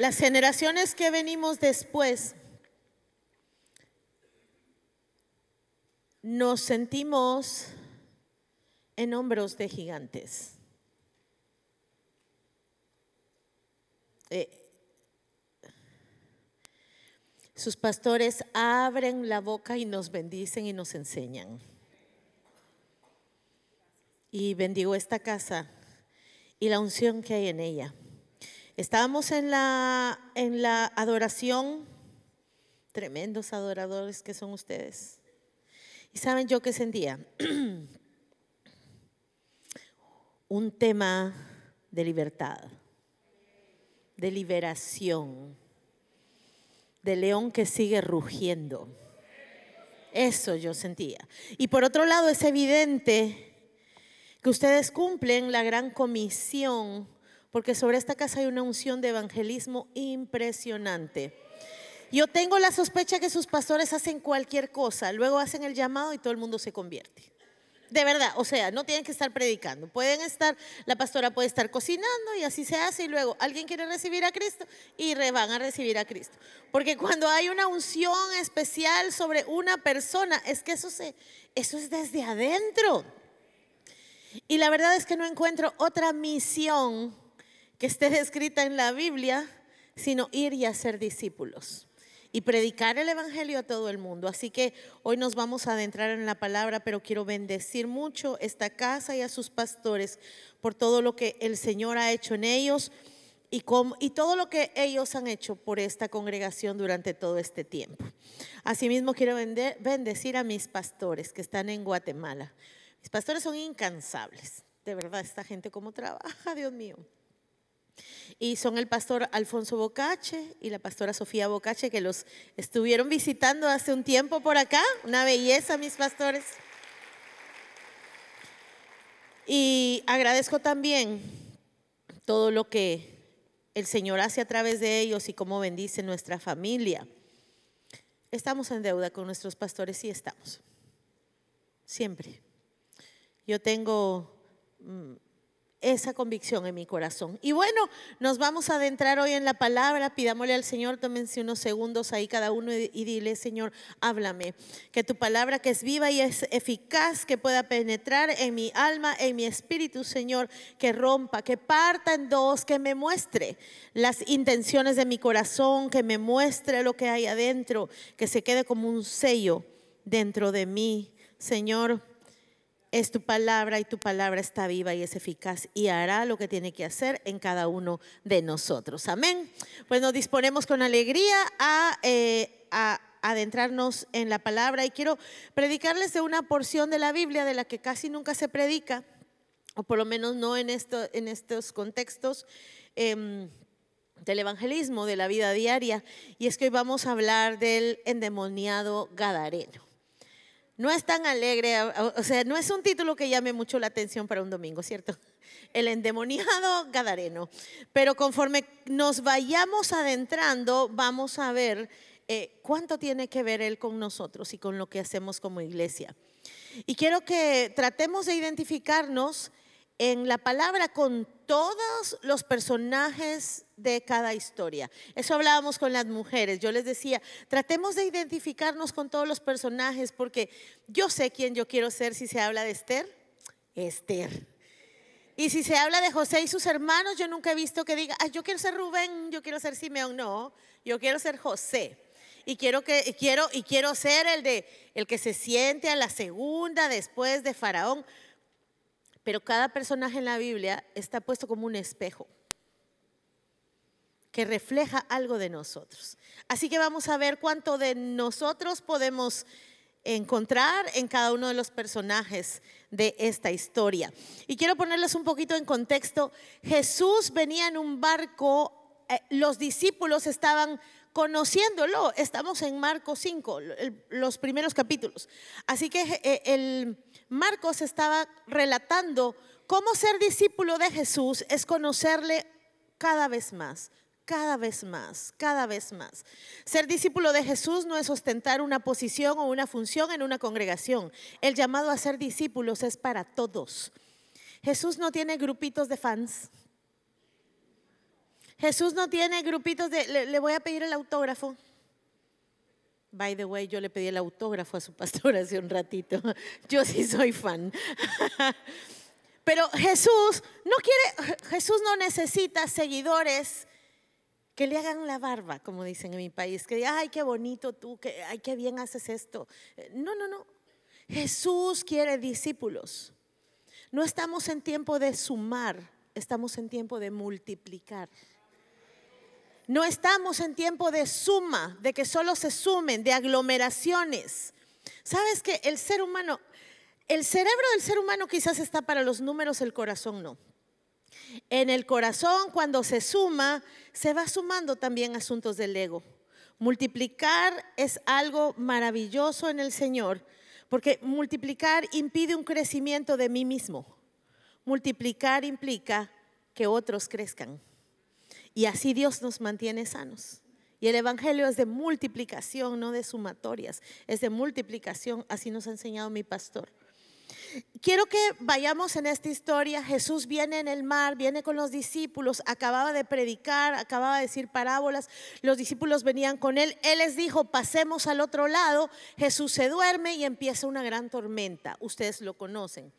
Las generaciones que venimos después nos sentimos en hombros de gigantes. Eh, sus pastores abren la boca y nos bendicen y nos enseñan. Y bendigo esta casa y la unción que hay en ella. Estábamos en la, en la adoración, tremendos adoradores que son ustedes. Y saben yo qué sentía. Un tema de libertad, de liberación, de león que sigue rugiendo. Eso yo sentía. Y por otro lado es evidente que ustedes cumplen la gran comisión porque sobre esta casa hay una unción de evangelismo impresionante. Yo tengo la sospecha que sus pastores hacen cualquier cosa, luego hacen el llamado y todo el mundo se convierte. De verdad, o sea, no tienen que estar predicando. Pueden estar, la pastora puede estar cocinando y así se hace y luego alguien quiere recibir a Cristo y re, van a recibir a Cristo. Porque cuando hay una unción especial sobre una persona, es que eso, eso es desde adentro. Y la verdad es que no encuentro otra misión que esté descrita en la Biblia, sino ir y hacer discípulos y predicar el Evangelio a todo el mundo. Así que hoy nos vamos a adentrar en la palabra, pero quiero bendecir mucho esta casa y a sus pastores por todo lo que el Señor ha hecho en ellos y, todo lo que ellos han hecho por esta congregación durante todo este tiempo. Asimismo, quiero bendecir a mis pastores que están en Guatemala. Mis pastores son incansables. De verdad, esta gente cómo trabaja, Dios mío. Y son el pastor Alfonso Bocache y la pastora Sofía Bocache que los estuvieron visitando hace un tiempo por acá. Una belleza, mis pastores. Y agradezco también todo lo que el Señor hace a través de ellos y cómo bendice nuestra familia. Estamos en deuda con nuestros pastores, y estamos. Siempre. Yo tengo mm, esa convicción en mi corazón. Y bueno, nos vamos a adentrar hoy en la palabra, pidámosle al Señor, tómense unos segundos ahí cada uno y dile, Señor, háblame, que tu palabra que es viva y es eficaz, que pueda penetrar en mi alma, en mi espíritu, Señor, que rompa, que parta en dos, que me muestre las intenciones de mi corazón, que me muestre lo que hay adentro, que se quede como un sello dentro de mí, Señor es tu palabra y tu palabra está viva y es eficaz y hará lo que tiene que hacer en cada uno de nosotros. Amén. Pues nos disponemos con alegría eh, a, adentrarnos en la palabra y quiero predicarles de una porción de la Biblia de la que casi nunca se predica, o por lo menos no en, esto, en estos contextos. Em, del evangelismo, de la vida diaria, y es que hoy vamos a hablar del endemoniado gadareno. No es tan alegre, o sea, no es un título que llame mucho la atención para un domingo, ¿cierto? El endemoniado Gadareno. Pero conforme nos vayamos adentrando, vamos a ver eh, cuánto tiene que ver Él con nosotros y con lo que hacemos como iglesia. Y quiero que tratemos de identificarnos en la palabra con todos los personajes de cada historia. Eso hablábamos con las mujeres. Yo les decía, tratemos de identificarnos con todos los personajes porque yo sé quién yo quiero ser si se habla de Esther. Esther. Y si se habla de José y sus hermanos, yo nunca he visto que diga, yo quiero ser Rubén, yo quiero ser Simeón. No, yo quiero ser José. Y quiero, que, quiero, y quiero ser el, de, el que se siente a la segunda después de Faraón. Pero cada personaje en la Biblia está puesto como un espejo que refleja algo de nosotros. Así que vamos a ver cuánto de nosotros podemos encontrar en cada uno de los personajes de esta historia. Y quiero ponerles un poquito en contexto. Jesús venía en un barco, eh, los discípulos estaban conociéndolo, estamos en Marcos 5, los primeros capítulos. Así que eh, el Marcos estaba relatando cómo ser discípulo de Jesús es conocerle cada vez más, cada vez más, cada vez más. Ser discípulo de Jesús no es ostentar una posición o una función en una congregación. El llamado a ser discípulos es para todos. Jesús no tiene grupitos de fans. Jesús no tiene grupitos de, le, voy a pedir el autógrafo. By the way, yo le pedí el autógrafo a su pastor hace un ratito. Yo sí soy fan. Pero Jesús no quiere, Jesús no necesita seguidores que le hagan la barba, como dicen en mi país, que digan, ay, qué bonito tú, que, ay, qué bien haces esto. Eh, no, no, no. Jesús quiere discípulos. No estamos en tiempo de sumar, estamos en tiempo de multiplicar. No estamos en tiempo de suma, de que solo se sumen, de aglomeraciones. ¿Sabes que el ser humano, el cerebro del ser humano quizás está para los números, el corazón no. En el corazón, cuando se suma, se va sumando también asuntos del ego. Multiplicar es algo maravilloso en el Señor, porque multiplicar impide un crecimiento de mí mismo. Multiplicar implica que otros crezcan. Y así Dios nos mantiene sanos. Y el Evangelio es de multiplicación, no de sumatorias, es de multiplicación, así nos ha enseñado mi pastor. Quiero que vayamos en esta historia. Jesús viene en el mar, viene con los discípulos, acababa de predicar, acababa de decir parábolas, los discípulos venían con él, él les dijo, pasemos al otro lado, Jesús se duerme y empieza una gran tormenta, ustedes lo conocen.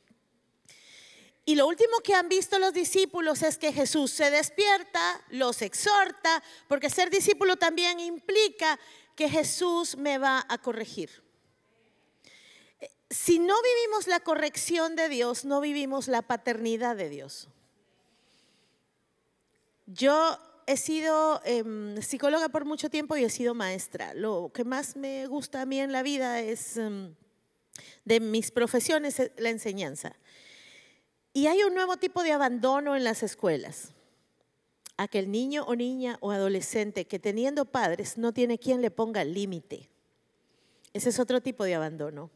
Y lo último que han visto los discípulos es que Jesús se despierta, los exhorta, porque ser discípulo también implica que Jesús me va a corregir. Eh, si no vivimos la corrección de Dios, no vivimos la paternidad de Dios. Yo he sido em, psicóloga por mucho tiempo y he sido maestra. Lo que más me gusta a mí en la vida es, em, de mis profesiones, la enseñanza. Y hay un nuevo tipo de abandono en las escuelas. Aquel niño o niña o adolescente que teniendo padres no tiene quien le ponga límite. Ese es otro tipo de abandono.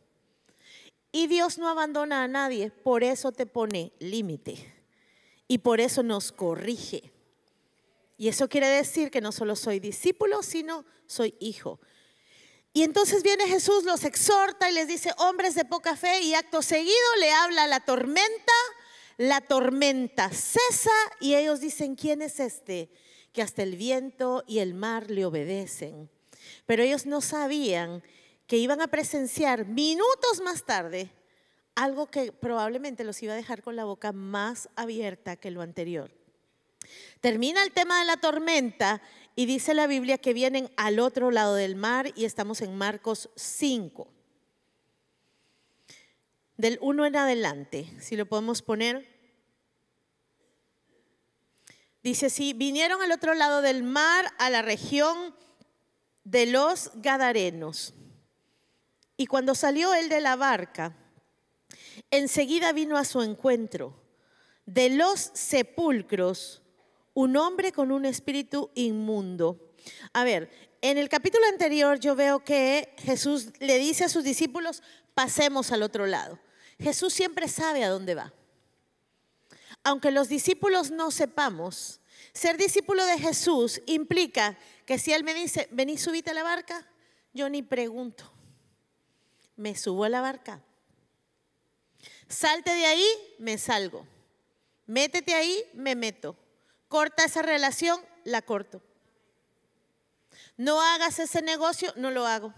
Y Dios no abandona a nadie, por eso te pone límite. Y por eso nos corrige. Y eso quiere decir que no solo soy discípulo, sino soy hijo. Y entonces viene Jesús, los exhorta y les dice, hombres de poca fe, y acto seguido le habla a la tormenta la tormenta cesa y ellos dicen, ¿quién es este? Que hasta el viento y el mar le obedecen. Pero ellos no sabían que iban a presenciar minutos más tarde algo que probablemente los iba a dejar con la boca más abierta que lo anterior. Termina el tema de la tormenta y dice la Biblia que vienen al otro lado del mar y estamos en Marcos 5 del 1 en adelante, si lo podemos poner. Dice así, vinieron al otro lado del mar, a la región de los Gadarenos. Y cuando salió él de la barca, enseguida vino a su encuentro de los sepulcros un hombre con un espíritu inmundo. A ver, en el capítulo anterior yo veo que Jesús le dice a sus discípulos, pasemos al otro lado. Jesús siempre sabe a dónde va. Aunque los discípulos no sepamos, ser discípulo de Jesús implica que si Él me dice, vení, subite a la barca, yo ni pregunto. Me subo a la barca. Salte de ahí, me salgo. Métete ahí, me meto. Corta esa relación, la corto. No hagas ese negocio, no lo hago.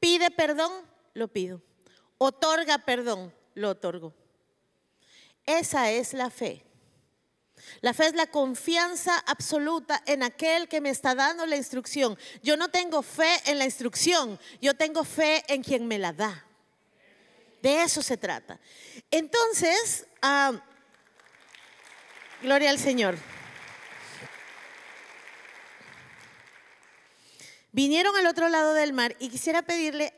Pide perdón, lo pido. Otorga perdón, lo otorgo. Esa es la fe. La fe es la confianza absoluta en aquel que me está dando la instrucción. Yo no tengo fe en la instrucción, yo tengo fe en quien me la da. De eso se trata. Entonces, ah, gloria al Señor. Vinieron al otro lado del mar y quisiera pedirle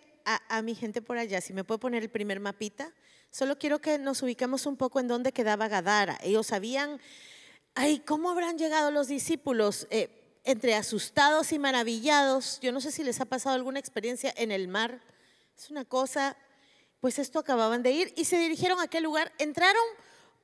a, mi gente por allá, si me puede poner el primer mapita, solo quiero que nos ubicamos un poco en dónde quedaba Gadara. Ellos sabían, ay, ¿cómo habrán llegado los discípulos? Eh, entre asustados y maravillados, yo no sé si les ha pasado alguna experiencia en el mar, es una cosa, pues esto acababan de ir y se dirigieron a aquel lugar, entraron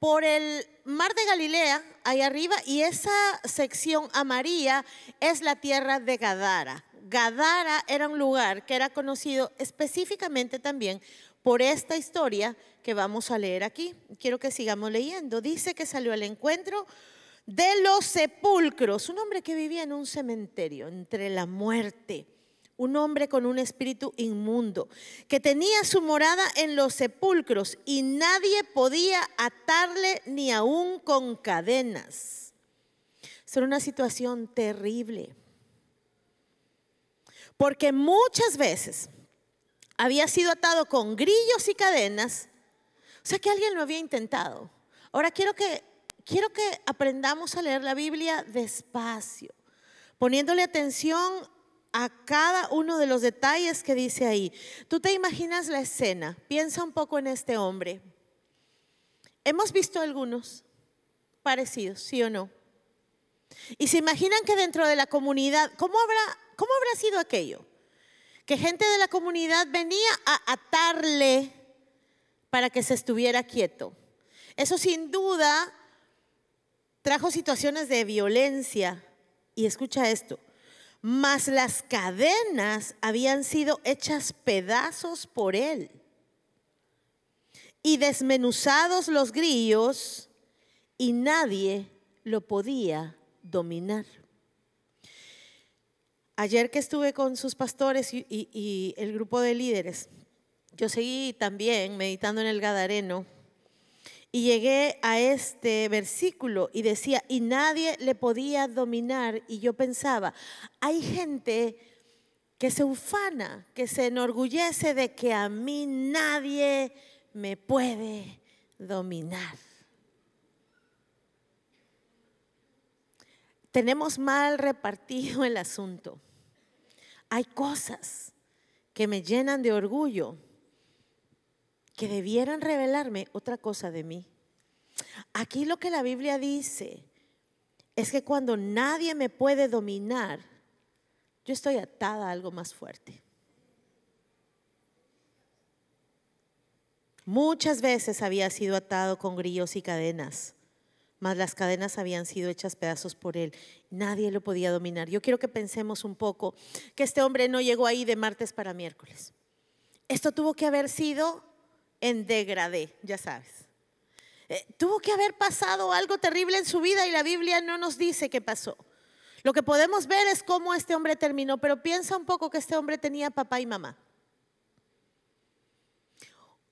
por el mar de Galilea, ahí arriba, y esa sección amarilla es la tierra de Gadara. Gadara era un lugar que era conocido específicamente también por esta historia que vamos a leer aquí. Quiero que sigamos leyendo. Dice que salió al encuentro de los sepulcros, un hombre que vivía en un cementerio, entre la muerte, un hombre con un espíritu inmundo, que tenía su morada en los sepulcros y nadie podía atarle ni aún con cadenas. Era una situación terrible porque muchas veces había sido atado con grillos y cadenas, o sea que alguien lo había intentado. Ahora quiero que, quiero que aprendamos a leer la Biblia despacio, poniéndole atención a cada uno de los detalles que dice ahí. Tú te imaginas la escena, piensa un poco en este hombre. Hemos visto algunos parecidos, sí o no. Y se imaginan que dentro de la comunidad, ¿cómo habrá ¿Cómo habrá sido aquello? Que gente de la comunidad venía a atarle para que se estuviera quieto. Eso sin duda trajo situaciones de violencia. Y escucha esto, mas las cadenas habían sido hechas pedazos por él. Y desmenuzados los grillos, y nadie lo podía dominar. Ayer que estuve con sus pastores y, el grupo de líderes, yo seguí también meditando en el Gadareno y llegué a este versículo y decía, y nadie le podía dominar. Y yo pensaba, hay gente que se ufana, que se enorgullece de que a mí nadie me puede dominar. Tenemos mal repartido el asunto. Hay cosas que me llenan de orgullo que debieran revelarme otra cosa de mí. Aquí lo que la Biblia dice es que cuando nadie me puede dominar, yo estoy atada a algo más fuerte. Muchas veces había sido atado con grillos y cadenas más las cadenas habían sido hechas pedazos por él. Nadie lo podía dominar. Yo quiero que pensemos un poco que este hombre no llegó ahí de martes para miércoles. Esto tuvo que haber sido en degradé, ya sabes. Eh, tuvo que haber pasado algo terrible en su vida y la Biblia no nos dice qué pasó. Lo que podemos ver es cómo este hombre terminó, pero piensa un poco que este hombre tenía papá y mamá.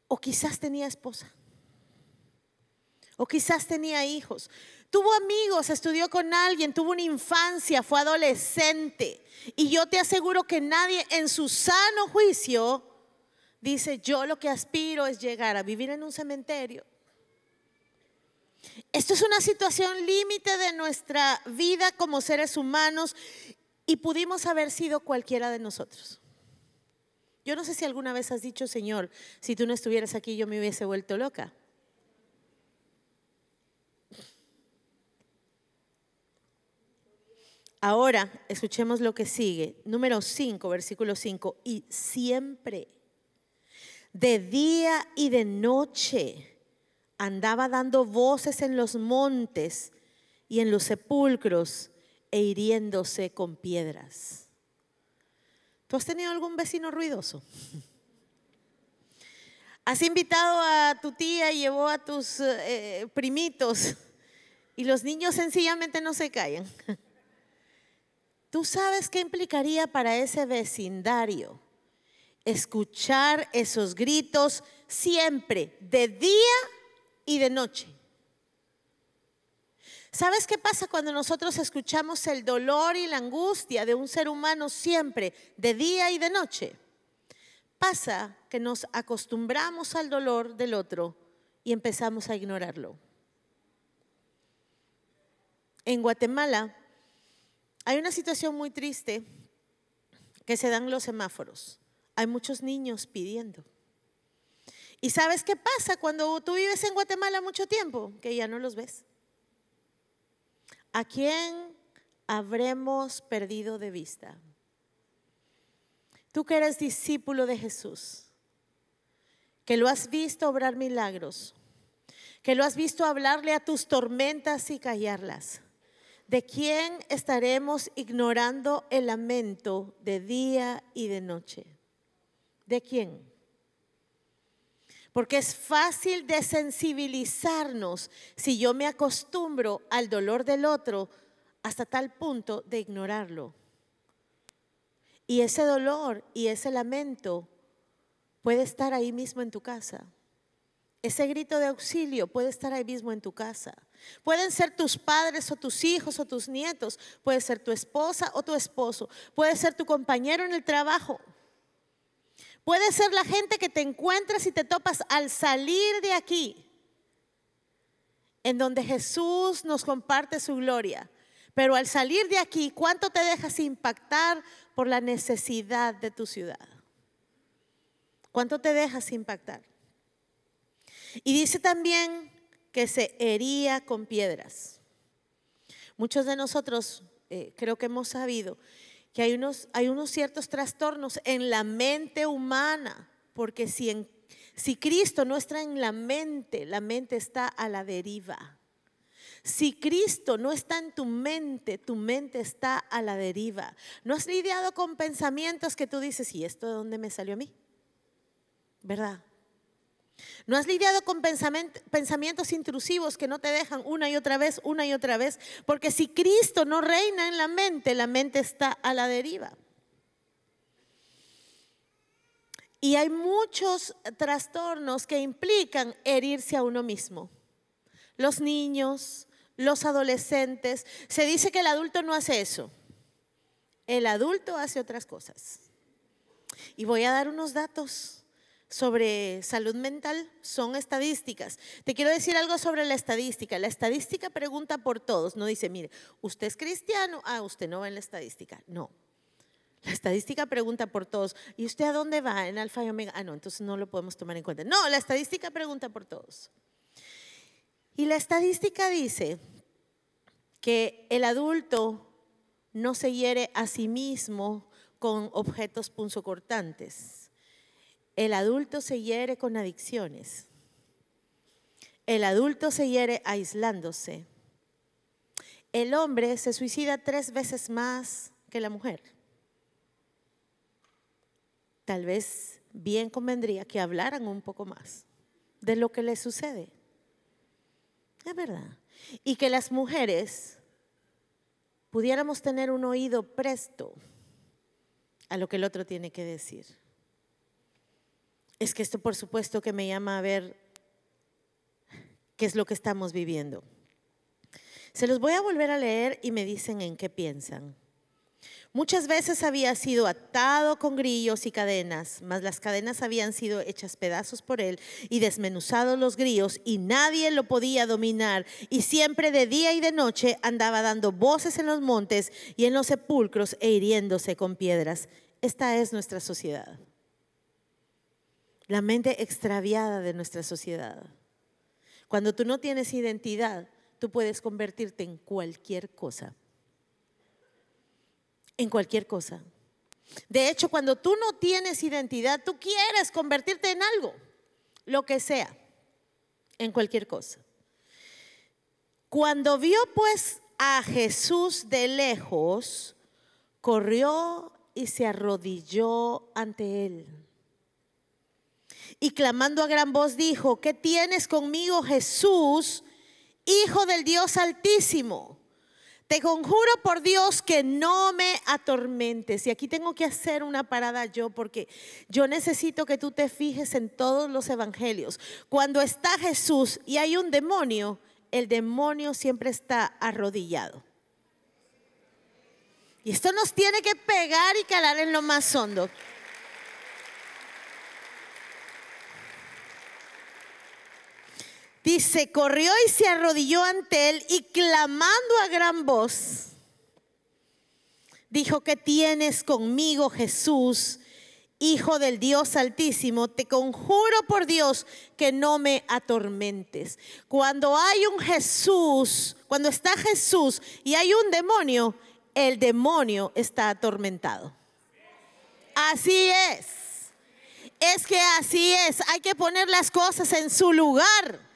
O quizás tenía esposa o quizás tenía hijos, tuvo amigos, estudió con alguien, tuvo una infancia, fue adolescente. Y yo te aseguro que nadie en su sano juicio dice, yo lo que aspiro es llegar a vivir en un cementerio. Esto es una situación límite de nuestra vida como seres humanos y pudimos haber sido cualquiera de nosotros. Yo no sé si alguna vez has dicho, Señor, si tú no estuvieras aquí yo me hubiese vuelto loca. Ahora escuchemos lo que sigue. Número 5, versículo 5. Y siempre, de día y de noche, andaba dando voces en los montes y en los sepulcros e hiriéndose con piedras. ¿Tú has tenido algún vecino ruidoso? Has invitado a tu tía y llevó a tus eh, primitos y los niños sencillamente no se callan. ¿Tú sabes qué implicaría para ese vecindario? Escuchar esos gritos siempre, de día y de noche. ¿Sabes qué pasa cuando nosotros escuchamos el dolor y la angustia de un ser humano siempre, de día y de noche? Pasa que nos acostumbramos al dolor del otro y empezamos a ignorarlo. En Guatemala, hay una situación muy triste que se dan los semáforos. Hay muchos niños pidiendo. ¿Y sabes qué pasa cuando tú vives en Guatemala mucho tiempo? Que ya no los ves. ¿A quién habremos perdido de vista? Tú que eres discípulo de Jesús, que lo has visto obrar milagros, que lo has visto hablarle a tus tormentas y callarlas, ¿De quién estaremos ignorando el lamento de día y de noche? ¿De quién? Porque es fácil desensibilizarnos si yo me acostumbro al dolor del otro hasta tal punto de ignorarlo. Y ese dolor y ese lamento puede estar ahí mismo en tu casa. Ese grito de auxilio puede estar ahí mismo en tu casa. Pueden ser tus padres o tus hijos o tus nietos, puede ser tu esposa o tu esposo, puede ser tu compañero en el trabajo, puede ser la gente que te encuentras y te topas al salir de aquí, en donde Jesús nos comparte su gloria. Pero al salir de aquí, ¿cuánto te dejas impactar por la necesidad de tu ciudad? ¿Cuánto te dejas impactar? Y dice también que se hería con piedras. Muchos de nosotros eh, creo que hemos sabido que hay unos, hay unos ciertos trastornos en la mente humana, porque si, en, si Cristo no está en la mente, la mente está a la deriva. Si Cristo no está en tu mente, tu mente está a la deriva. No has lidiado con pensamientos que tú dices, ¿y esto de dónde me salió a mí? ¿Verdad? ¿No has lidiado con pensamientos intrusivos que no te dejan una y otra vez, una y otra vez? Porque si Cristo no reina en la mente, la mente está a la deriva. Y hay muchos trastornos que implican herirse a uno mismo. Los niños, los adolescentes. Se dice que el adulto no hace eso. El adulto hace otras cosas. Y voy a dar unos datos sobre salud mental son estadísticas. Te quiero decir algo sobre la estadística. La estadística pregunta por todos, no dice, mire, usted es cristiano, ah, usted no va en la estadística. No. La estadística pregunta por todos. ¿Y usted a dónde va? En alfa y omega. Ah, no, entonces no lo podemos tomar en cuenta. No, la estadística pregunta por todos. Y la estadística dice que el adulto no se hiere a sí mismo con objetos punzocortantes el adulto se hiere con adicciones. El adulto se hiere aislándose. El hombre se suicida tres veces más que la mujer. Tal vez bien convendría que hablaran un poco más de lo que les sucede. Es verdad. Y que las mujeres pudiéramos tener un oído presto a lo que el otro tiene que decir es que esto por supuesto que me llama a ver qué es lo que estamos viviendo. Se los voy a volver a leer y me dicen en qué piensan. Muchas veces había sido atado con grillos y cadenas, mas las cadenas habían sido hechas pedazos por él y desmenuzados los grillos y nadie lo podía dominar. Y siempre de día y de noche andaba dando voces en los montes y en los sepulcros e hiriéndose con piedras. Esta es nuestra sociedad la mente extraviada de nuestra sociedad. Cuando tú no tienes identidad, tú puedes convertirte en cualquier cosa. En cualquier cosa. De hecho, cuando tú no tienes identidad, tú quieres convertirte en algo, lo que sea, en cualquier cosa. Cuando vio pues a Jesús de lejos, corrió y se arrodilló ante él y clamando a gran voz dijo, ¿qué tienes conmigo Jesús, Hijo del Dios Altísimo? Te conjuro por Dios que no me atormentes. Y aquí tengo que hacer una parada yo porque yo necesito que tú te fijes en todos los evangelios. Cuando está Jesús y hay un demonio, el demonio siempre está arrodillado. Y esto nos tiene que pegar y calar en lo más hondo. Dice, corrió y se arrodilló ante él y clamando a gran voz, dijo, que tienes conmigo, Jesús, Hijo del Dios Altísimo? Te conjuro por Dios que no me atormentes. Cuando hay un Jesús, cuando está Jesús y hay un demonio, el demonio está atormentado. Así es. Es que así es. Hay que poner las cosas en su lugar.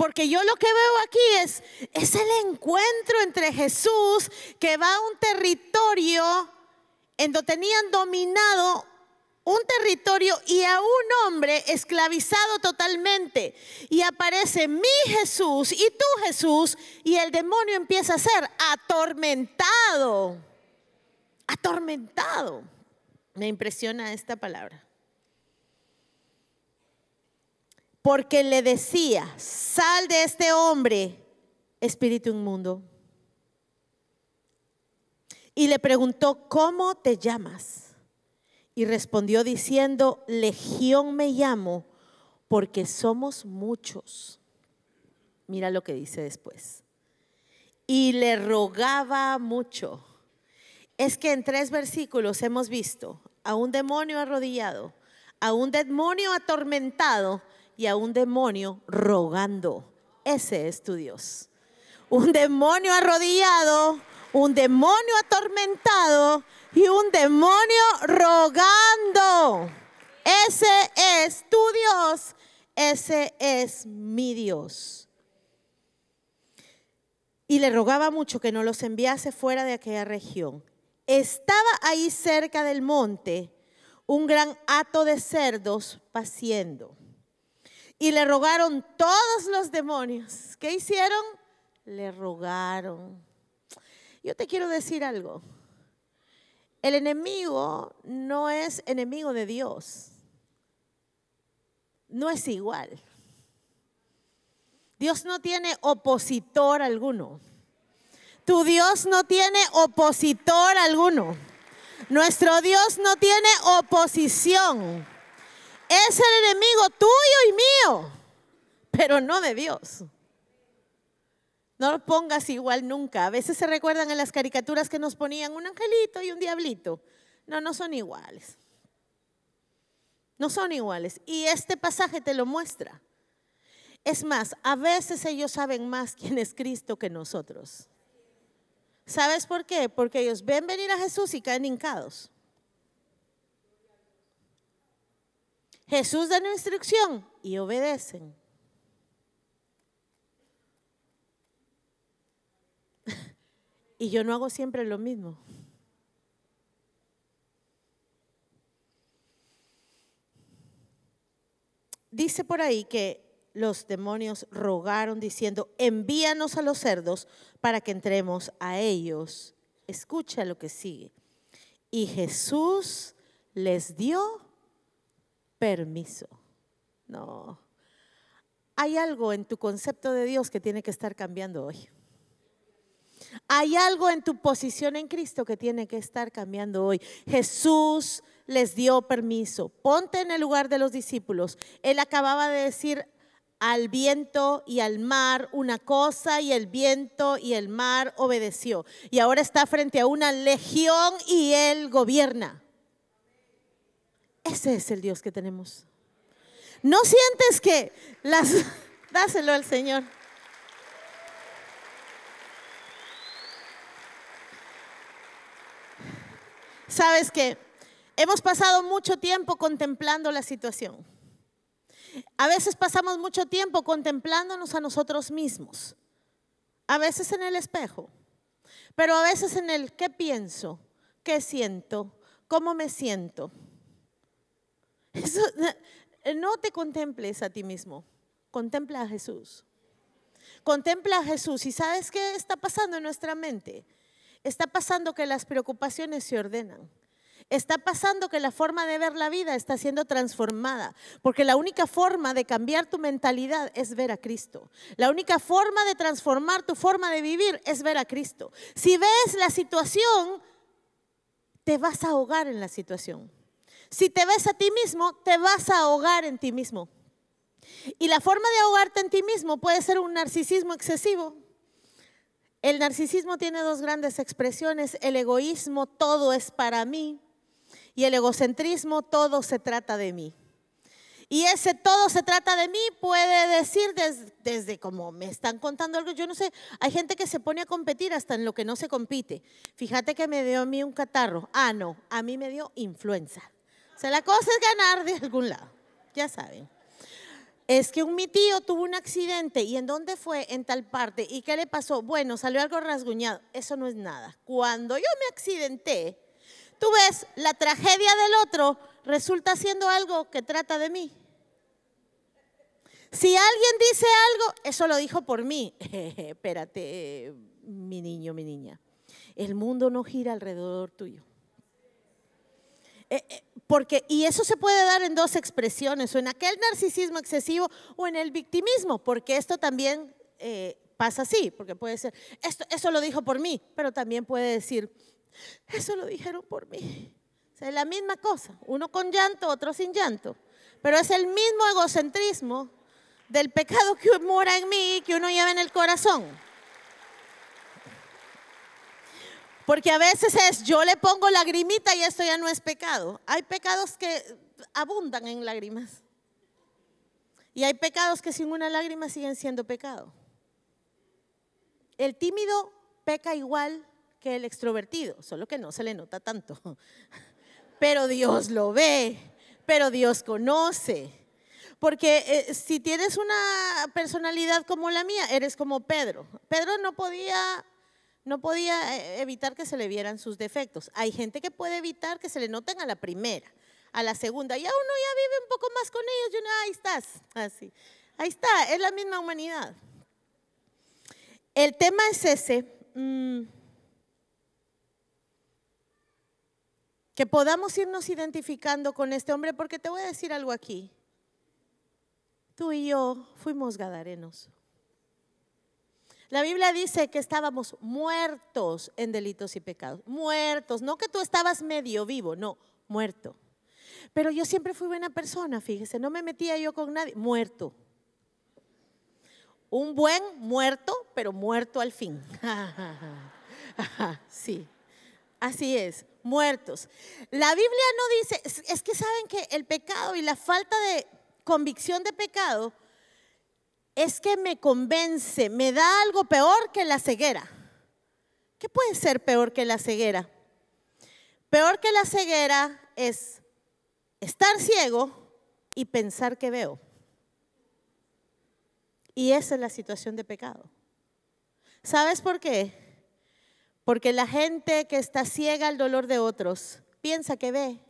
Porque yo lo que veo aquí es, es el encuentro entre Jesús que va a un territorio en donde tenían dominado un territorio y a un hombre esclavizado totalmente. Y aparece mi Jesús y tu Jesús y el demonio empieza a ser atormentado. Atormentado. Me impresiona esta palabra. porque le decía, sal de este hombre, espíritu inmundo. Y le preguntó, ¿cómo te llamas? Y respondió diciendo, Legión me llamo, porque somos muchos. Mira lo que dice después. Y le rogaba mucho. Es que en tres versículos hemos visto a un demonio arrodillado, a un demonio atormentado, y a un demonio rogando. Ese es tu Dios. Un demonio arrodillado, un demonio atormentado y un demonio rogando. Ese es tu Dios, ese es mi Dios. Y le rogaba mucho que no los enviase fuera de aquella región. Estaba ahí cerca del monte un gran hato de cerdos paciendo y le rogaron todos los demonios. ¿Qué hicieron? Le rogaron. Yo te quiero decir algo. El enemigo no es enemigo de Dios. No es igual. Dios no tiene opositor alguno. Tu Dios no tiene opositor alguno. Nuestro Dios no tiene oposición es el enemigo tuyo y mío, pero no de Dios. No lo pongas igual nunca. A veces se recuerdan en las caricaturas que nos ponían un angelito y un diablito. No, no son iguales. No son iguales. Y este pasaje te lo muestra. Es más, a veces ellos saben más quién es Cristo que nosotros. ¿Sabes por qué? Porque ellos ven venir a Jesús y caen hincados. Jesús da una instrucción y obedecen. y yo no hago siempre lo mismo. Dice por ahí que los demonios rogaron diciendo, envíanos a los cerdos para que entremos a ellos. Escucha lo que sigue. Y Jesús les dio permiso. No. Hay algo en tu concepto de Dios que tiene que estar cambiando hoy. Hay algo en tu posición en Cristo que tiene que estar cambiando hoy. Jesús les dio permiso. Ponte en el lugar de los discípulos. Él acababa de decir al viento y al mar una cosa y el viento y el mar obedeció. Y ahora está frente a una legión y él gobierna. Ese es el Dios que tenemos. ¿No sientes que las... Dáselo al Señor. Sabes que hemos pasado mucho tiempo contemplando la situación. A veces pasamos mucho tiempo contemplándonos a nosotros mismos. A veces en el espejo, pero a veces en el qué pienso, qué siento, cómo me siento. Eh, no te contemples a ti mismo, contempla a Jesús. Contempla a Jesús y sabes qué está pasando en nuestra mente. Está pasando que las preocupaciones se ordenan. Está pasando que la forma de ver la vida está siendo transformada, porque la única forma de cambiar tu mentalidad es ver a Cristo. La única forma de transformar tu forma de vivir es ver a Cristo. Si ves la situación, te vas a ahogar en la situación. Si te ves a ti mismo, te vas a ahogar en ti mismo. Y la forma de ahogarte en ti mismo puede ser un narcisismo excesivo. El narcisismo tiene dos grandes expresiones, el egoísmo, todo es para mí, y el egocentrismo, todo se trata de mí. Y ese todo se trata de mí puede decir desde, como me están contando algo, yo no sé, hay gente que se pone a competir hasta en lo que no se compite. Fíjate que me dio a mí un catarro. Ah, no, a mí me dio influenza. O sea, la cosa es ganar de algún lado, ya saben. Es que un, mi tío tuvo un accidente y en dónde fue, en tal parte, y qué le pasó. Bueno, salió algo rasguñado. Eso no es nada. Cuando yo me accidenté, tú ves la tragedia del otro resulta siendo algo que trata de mí. Si alguien dice algo, eso lo dijo por mí. Espérate, mi niño, mi niña. El mundo no gira alrededor tuyo. Eh, eh, porque, y eso se puede dar en dos expresiones, o en aquel narcisismo excesivo o en el victimismo, porque esto también eh, pasa así, porque puede ser, esto, eso lo dijo por mí, pero también puede decir, eso lo dijeron por mí. O sea, es la misma cosa, uno con llanto, otro sin llanto, pero es el mismo egocentrismo del pecado que mora en mí que uno lleva en el corazón. Porque a veces es, yo le pongo lagrimita y esto ya no es pecado. Hay pecados que abundan en lágrimas. Y hay pecados que sin una lágrima siguen siendo pecado. El tímido peca igual que el extrovertido, solo que no se le nota tanto. Pero Dios lo ve, pero Dios conoce. Porque eh, si tienes una personalidad como la mía, eres como Pedro. Pedro no podía no podía eh, evitar que se le vieran sus defectos. Hay gente que puede evitar que se le noten a la primera, a la segunda. Y uno ya vive un poco más con ellos, y uno, ahí estás, así. Ahí está, es la misma humanidad. El tema es ese, mm, que podamos irnos identificando con este hombre, porque te voy a decir algo aquí. Tú y yo fuimos gadarenos. La Biblia dice que estábamos muertos en delitos y pecados, muertos, no que tú estabas medio vivo, no, muerto. Pero yo siempre fui buena persona, fíjese, no me metía yo con nadie, muerto. Un buen muerto, pero muerto al fin. sí, así es, muertos. La Biblia no dice, es que saben que el pecado y la falta de convicción de pecado es que me convence, me da algo peor que la ceguera. ¿Qué puede ser peor que la ceguera? Peor que la ceguera es estar ciego y pensar que veo. Y esa es la situación de pecado. ¿Sabes por qué? Porque la gente que está ciega al dolor de otros piensa que ve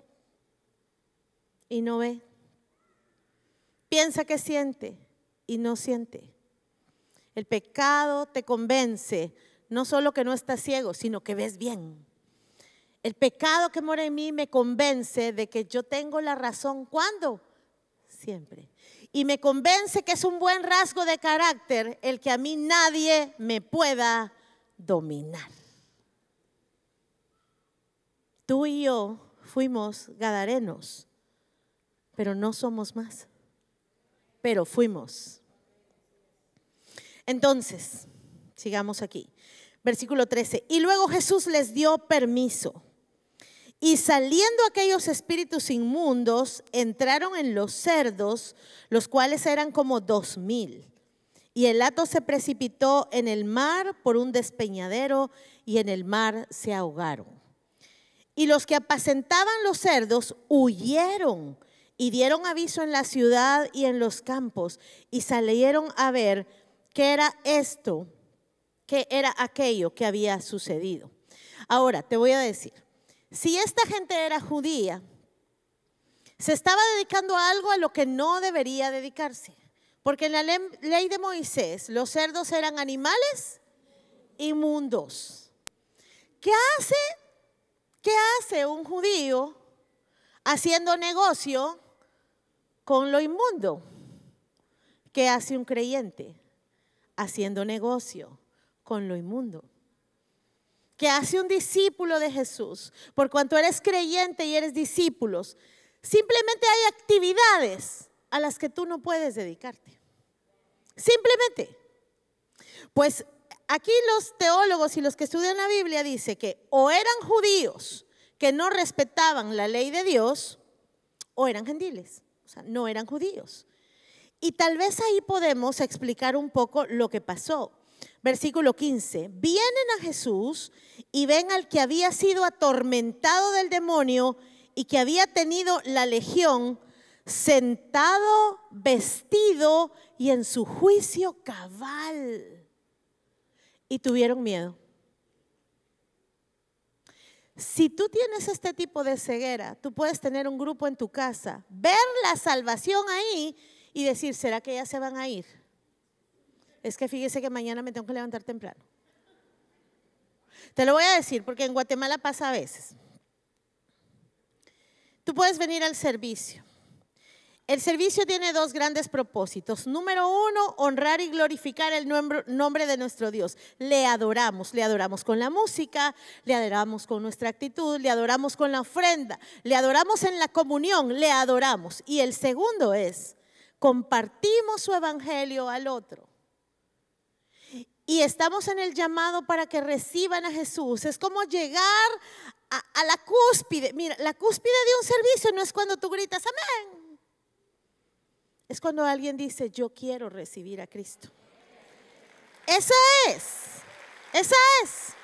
y no ve. Piensa que siente y no siente. El pecado te convence, no solo que no estás ciego, sino que ves bien. El pecado que mora en mí me convence de que yo tengo la razón. ¿Cuándo? Siempre. Y me convence que es un buen rasgo de carácter el que a mí nadie me pueda dominar. Tú y yo fuimos gadarenos, pero no somos más. Pero fuimos. Entonces, sigamos aquí. Versículo 13. Y luego Jesús les dio permiso. Y saliendo aquellos espíritus inmundos, entraron en los cerdos, los cuales eran como dos mil. Y el lato se precipitó en el mar por un despeñadero y en el mar se ahogaron. Y los que apacentaban los cerdos huyeron y dieron aviso en la ciudad y en los campos y salieron a ver qué era esto, qué era aquello que había sucedido. Ahora, te voy a decir, si esta gente era judía, se estaba dedicando a algo a lo que no debería dedicarse. Porque en la ley de Moisés los cerdos eran animales inmundos. ¿Qué hace, qué hace un judío haciendo negocio con lo inmundo? ¿Qué hace un creyente? haciendo negocio con lo inmundo. Que hace un discípulo de Jesús? Por cuanto eres creyente y eres discípulos, simplemente hay actividades a las que tú no puedes dedicarte. Simplemente. Pues aquí los teólogos y los que estudian la Biblia dicen que o eran judíos que no respetaban la ley de Dios o eran gentiles, o sea, no eran judíos. Y tal vez ahí podemos explicar un poco lo que pasó. Versículo 15. Vienen a Jesús y ven al que había sido atormentado del demonio y que había tenido la legión sentado, vestido y en su juicio cabal. Y tuvieron miedo. Si tú tienes este tipo de ceguera, tú puedes tener un grupo en tu casa, ver la salvación ahí y decir, ¿será que ya se van a ir? Es que fíjese que mañana me tengo que levantar temprano. Te lo voy a decir porque en Guatemala pasa a veces. Tú puedes venir al servicio. El servicio tiene dos grandes propósitos. Número uno, honrar y glorificar el nombre de nuestro Dios. Le adoramos, le adoramos con la música, le adoramos con nuestra actitud, le adoramos con la ofrenda, le adoramos en la comunión, le adoramos. Y el segundo es compartimos su evangelio al otro y estamos en el llamado para que reciban a Jesús. Es como llegar a, la cúspide. Mira, la cúspide de un servicio no es cuando tú gritas, amén. Es cuando alguien dice, yo quiero recibir a Cristo. eso es, esa es.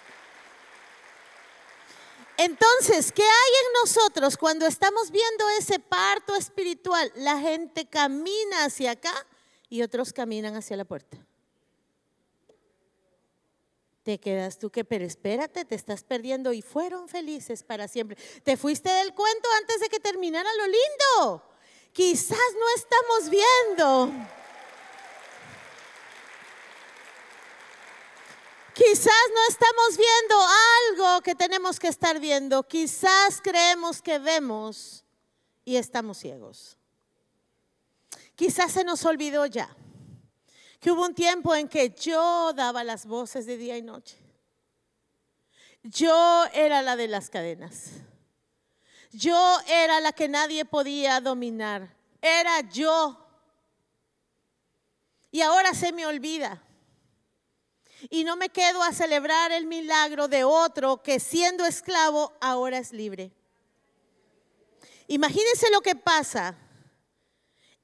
Entonces, ¿qué hay en nosotros cuando estamos viendo ese parto espiritual? La gente camina hacia acá y otros caminan hacia la puerta. Te quedas tú que, pero espérate, te estás perdiendo y fueron felices para siempre. Te fuiste del cuento antes de que terminara lo lindo. Quizás no estamos viendo Quizás no estamos viendo algo que tenemos que estar viendo. Quizás creemos que vemos y estamos ciegos. Quizás se nos olvidó ya que hubo un tiempo en que yo daba las voces de día y noche. Yo era la de las cadenas. Yo era la que nadie podía dominar. Era yo. Y ahora se me olvida. Y no me quedo a celebrar el milagro de otro que siendo esclavo ahora es libre. Imagínense lo que pasa.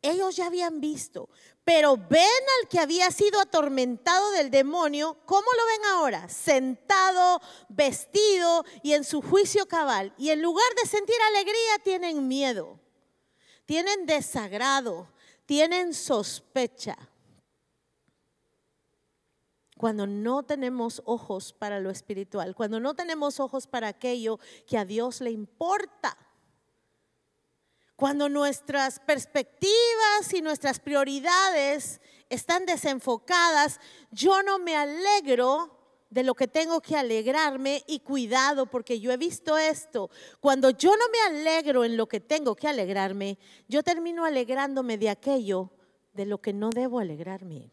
Ellos ya habían visto, pero ven al que había sido atormentado del demonio, ¿cómo lo ven ahora? Sentado, vestido y en su juicio cabal. Y en lugar de sentir alegría, tienen miedo, tienen desagrado, tienen sospecha cuando no tenemos ojos para lo espiritual, cuando no tenemos ojos para aquello que a Dios le importa, cuando nuestras perspectivas y nuestras prioridades están desenfocadas, yo no me alegro de lo que tengo que alegrarme y cuidado porque yo he visto esto. Cuando yo no me alegro en lo que tengo que alegrarme, yo termino alegrándome de aquello de lo que no debo alegrarme.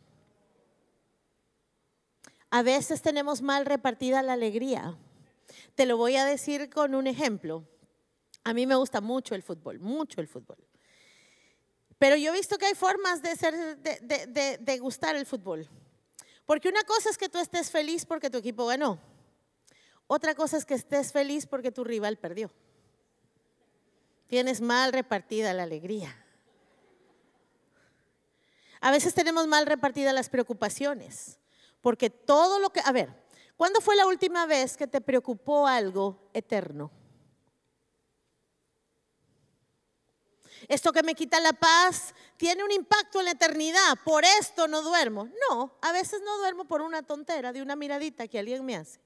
A veces tenemos mal repartida la alegría. Te lo voy a decir con un ejemplo. A mí me gusta mucho el fútbol, mucho el fútbol. Pero yo he visto que hay formas de, gustar el fútbol. Porque una cosa es que tú estés feliz porque tu equipo ganó. Otra cosa es que estés feliz porque tu rival perdió. Tienes mal repartida la alegría. A veces tenemos mal repartidas las preocupaciones. Porque todo lo que, a ver, ¿cuándo fue la última vez que te preocupó algo eterno? Esto que me quita la paz tiene un impacto en la eternidad, por esto no duermo. No, a veces no duermo por una tontera de una miradita que alguien me hace.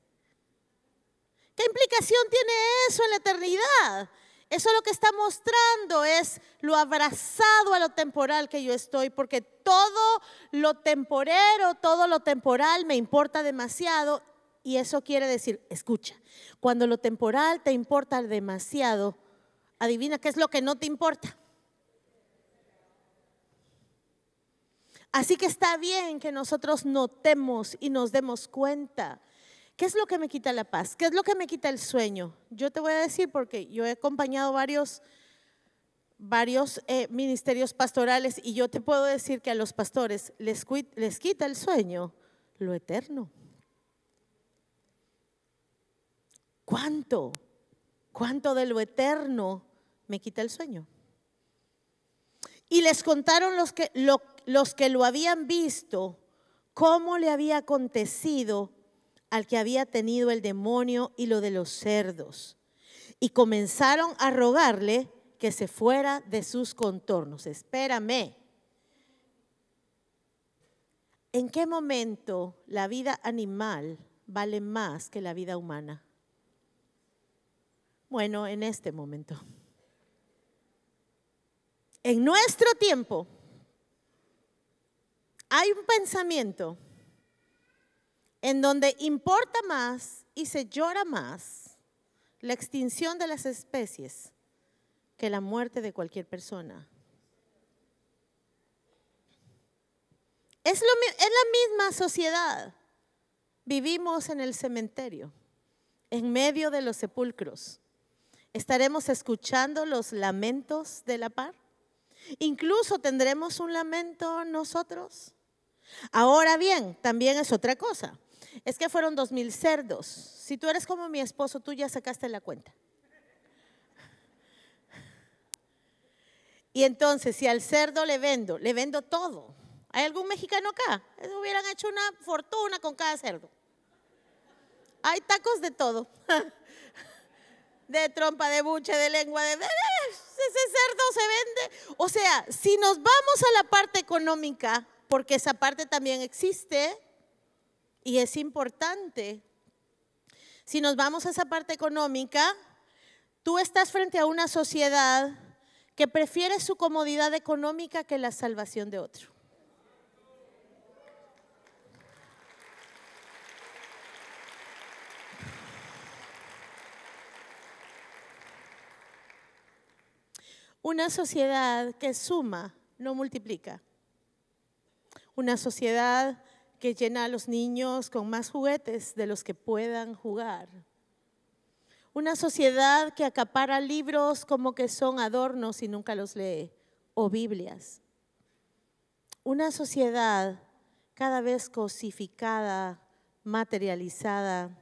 ¿Qué implicación tiene eso en la eternidad? Eso lo que está mostrando es lo abrazado a lo temporal que yo estoy, porque todo lo temporero, todo lo temporal me importa demasiado. Y eso quiere decir, escucha, cuando lo temporal te importa demasiado, adivina qué es lo que no te importa. Así que está bien que nosotros notemos y nos demos cuenta ¿Qué es lo que me quita la paz? ¿Qué es lo que me quita el sueño? Yo te voy a decir porque yo he acompañado varios, varios eh, ministerios pastorales y yo te puedo decir que a los pastores les, les quita el sueño lo eterno. ¿Cuánto? ¿Cuánto de lo eterno me quita el sueño? Y les contaron los que los que lo habían visto cómo le había acontecido al que había tenido el demonio y lo de los cerdos. Y comenzaron a rogarle que se fuera de sus contornos. Espérame. ¿En qué momento la vida animal vale más que la vida humana? Bueno, en este momento. En nuestro tiempo hay un pensamiento en donde importa más y se llora más la extinción de las especies que la muerte de cualquier persona. Es, la misma sociedad. Vivimos en el cementerio, en medio de los sepulcros. ¿Estaremos escuchando los lamentos de la par? Incluso tendremos un lamento nosotros. Ahora bien, también es otra cosa es que fueron dos mil cerdos. Si tú eres como mi esposo, tú ya sacaste la cuenta. Y entonces, si al cerdo le vendo, le vendo todo. ¿Hay algún mexicano acá? hubieran hecho una fortuna con cada cerdo. Hay tacos de todo. De trompa, de buche, de lengua, de... Ese cerdo se vende. O sea, si nos vamos a la parte económica, porque esa parte también existe, y es importante. Si nos vamos a esa parte económica, tú estás frente a una sociedad que prefiere su comodidad económica que la salvación de otro. Una sociedad que suma, no multiplica. Una sociedad que llena a los niños con más juguetes de los que puedan jugar. Una sociedad que acapara libros como que son adornos y nunca los lee, o Biblias. Una sociedad cada vez cosificada, materializada,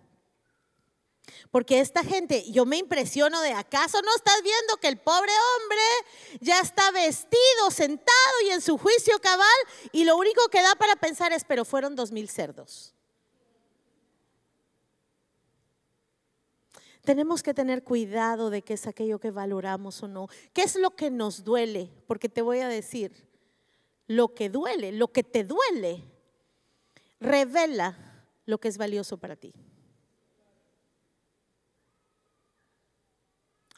porque esta gente, yo me impresiono de, ¿acaso no estás viendo que el pobre hombre ya está vestido, sentado y en su juicio cabal? Y lo único que da para pensar es, pero fueron dos mil cerdos. Tenemos que tener cuidado de qué es aquello que valoramos o no. ¿Qué es lo que nos duele? Porque te voy a decir, lo que duele, lo que te duele, revela lo que es valioso para ti.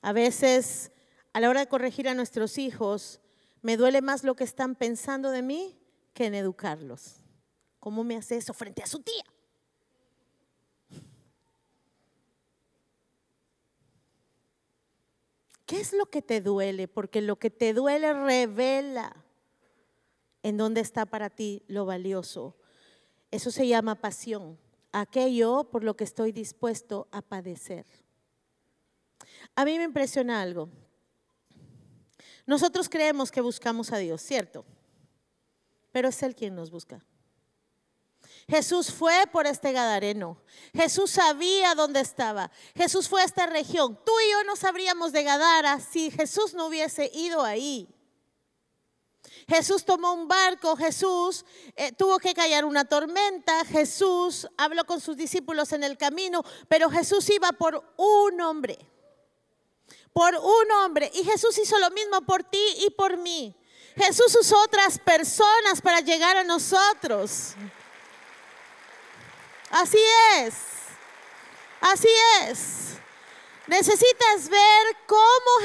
A veces, a la hora de corregir a nuestros hijos, me duele más lo que están pensando de mí que en educarlos. ¿Cómo me hace eso frente a su tía? ¿Qué es lo que te duele? Porque lo que te duele revela en dónde está para ti lo valioso. Eso se llama pasión, aquello por lo que estoy dispuesto a padecer. A mí me impresiona algo. Nosotros creemos que buscamos a Dios, ¿cierto? Pero es Él quien nos busca. Jesús fue por este Gadareno. Jesús sabía dónde estaba. Jesús fue a esta región. Tú y yo no sabríamos de Gadara si Jesús no hubiese ido ahí. Jesús tomó un barco, Jesús eh, tuvo que callar una tormenta, Jesús habló con sus discípulos en el camino, pero Jesús iba por un hombre por un hombre. Y Jesús hizo lo mismo por ti y por mí. Jesús usó otras personas para llegar a nosotros. Así es. Así es. Necesitas ver cómo